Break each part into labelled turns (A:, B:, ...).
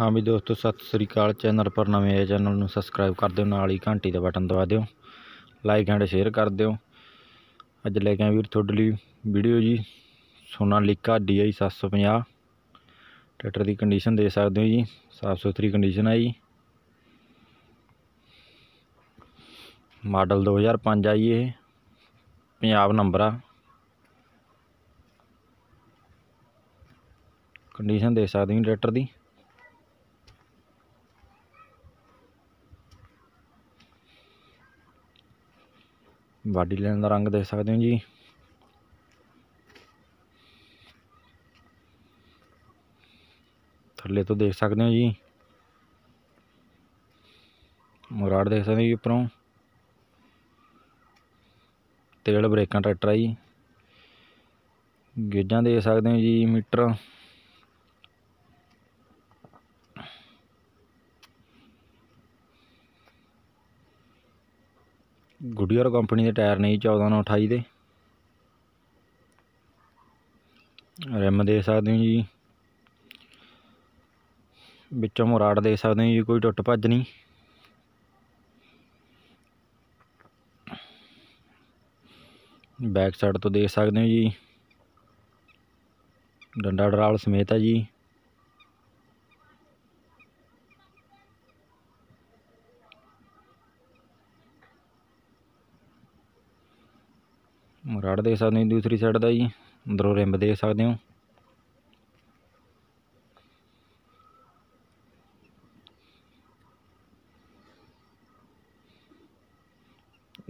A: ਹਾਂ ਵੀ ਦੋਸਤੋ ਸਤਿ ਸ੍ਰੀ ਅਕਾਲ ਚੈਨਲ ਪਰ ਨਵੇਂ ਆਏ ਚੈਨਲ ਨੂੰ ਸਬਸਕ੍ਰਾਈਬ ਕਰ ਦਿਓ ਨਾਲ ਹੀ ਘੰਟੀ ਦਾ ਬਟਨ ਦਬਾ ਦਿਓ ਲਾਈਕ ਐਂਡ ਸ਼ੇਅਰ ਕਰ ਦਿਓ ਅੱਜ ਲੈ ਕੇ ਆਏ ਵੀਰ ਤੁਹਾਡੇ ਲਈ ਵੀਡੀਓ ਜੀ ਸੋਨਾ ਲਿਕਾ DI 750 ਟਰੈਕਟਰ ਦੀ ਕੰਡੀਸ਼ਨ ਦੇ ਸਕਦੇ ਹੋ ਜੀ ਸਾਫ ਸੁਥਰੀ ਕੰਡੀਸ਼ਨ ਆ ਜੀ ਮਾਡਲ 2005 ਆ ਜੀ ਇਹ ਪੰਜਾਬ ਨੰਬਰ ਆ ਕੰਡੀਸ਼ਨ ਦੇ ਸਕਦੇ ਹੋ ਟਰੈਕਟਰ ਦੀ ਬਾਡੀ ਲਾਈਨ ਦਾ ਰੰਗ ਦੇਖ ਸਕਦੇ ਹੋ ਜੀ ਥੱਲੇ ਤੋਂ ਦੇਖ ਸਕਦੇ ਹੋ ਜੀ ਮੁਰਾੜ ਦੇਖ ਸਕਦੇ ਹੋ ਜੀ ਉੱਪਰੋਂ ਤੇਲ ਬ੍ਰੇਕਾਂ ਟਰੈਕਟਰ ਆ ਜੀ ਗੇਜਾਂ ਦੇਖ ਸਕਦੇ ਹੋ ਜੀ ਮੀਟਰ ਗੁੱਡੀਅਰ ਕੰਪਨੀ ਦੇ ਟਾਇਰ ਨੇ 14 ਨਾਲ 28 ਦੇ ਰਿਮ ਦੇ ਸਕਦੇ ਹੋ ਜੀ ਵਿੱਚੋਂ ਮੁਰਾੜ ਦੇ ਸਕਦੇ ਹੋ ਜੀ ਕੋਈ ਟੁੱਟ ਭੱਜ ਨਹੀਂ ਬੈਕ ਸਾਈਡ ਤੋਂ ਦੇਖ ਸਕਦੇ ਹੋ ਜੀ ਡੰਡਾ ਡਰਾਲ ਸਮੇਤ ਹੈ ਜੀ ਮਰਾੜ ਦੇਖ ਸਕਦੇ ਹੋ ਦੂਸਰੀ ਸਾਈਡ ਦਾ ਜੀ ਅੰਦਰੋਂ ਰਿੰਬ ਦੇਖ ਸਕਦੇ ਹੋ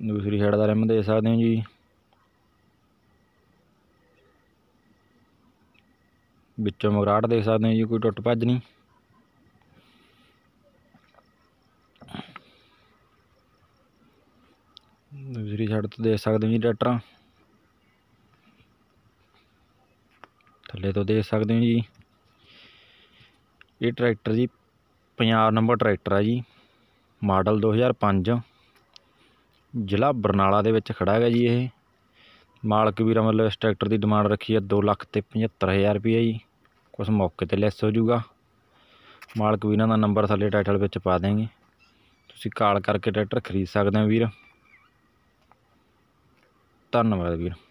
A: ਦੂਸਰੀ ਸਾਈਡ ਦਾ ਰਿੰਬ ਦੇਖ ਸਕਦੇ ਹੋ ਜੀ ਵਿੱਚੋਂ ਮਗਰਾੜ ਦੇਖ ਸਕਦੇ ਹੋ ਜੀ ਕੋਈ ਟੁੱਟ ਭੱਜ ਨਹੀਂ ਦੂਸਰੀ ਸਾਈਡ ਤੋਂ ਦੇਖ ਸਕਦੇ ਹੋ ਜੀ ਟਰੈਕਟਰ ਥੱਲੇ ਤੋਂ ਦੇਖ ਸਕਦੇ ਹੋ ਜੀ ਇਹ ਟਰੈਕਟਰ ਜੀ ਪੰਜਾਬ ਨੰਬਰ ਟਰੈਕਟਰ ਆ ਜੀ ਮਾਡਲ 2005 ਜ਼ਿਲ੍ਹਾ ਬਰਨਾਲਾ ਦੇ ਵਿੱਚ ਖੜਾ ਹੈਗਾ ਜੀ ਇਹ ਮਾਲਕ ਵੀਰ ਮਤਲਬ ਇਸ ਟਰੈਕਟਰ ਦੀ ਡਿਮਾਂਡ ਰੱਖੀ ਹੈ 2 ਲੱਖ ਤੇ 75000 ਰੁਪਏ ਜੀ ਕੁਝ ਮੌਕੇ ਤੇ ਲੈਸ ਹੋ ਜਾਊਗਾ ਮਾਲਕ ਵੀਰਾਂ ਦਾ ਨੰਬਰ ਥੱਲੇ ਟਾਈਟਲ ਵਿੱਚ ਪਾ ਦੇਵਾਂਗੇ ਤੁਸੀਂ ਕਾਲ ਕਰਕੇ ਟਰੈਕਟਰ ਖਰੀਦ ਸਕਦੇ ਹੋ ਵੀਰ ਧੰਨਵਾਦ ਵੀਰ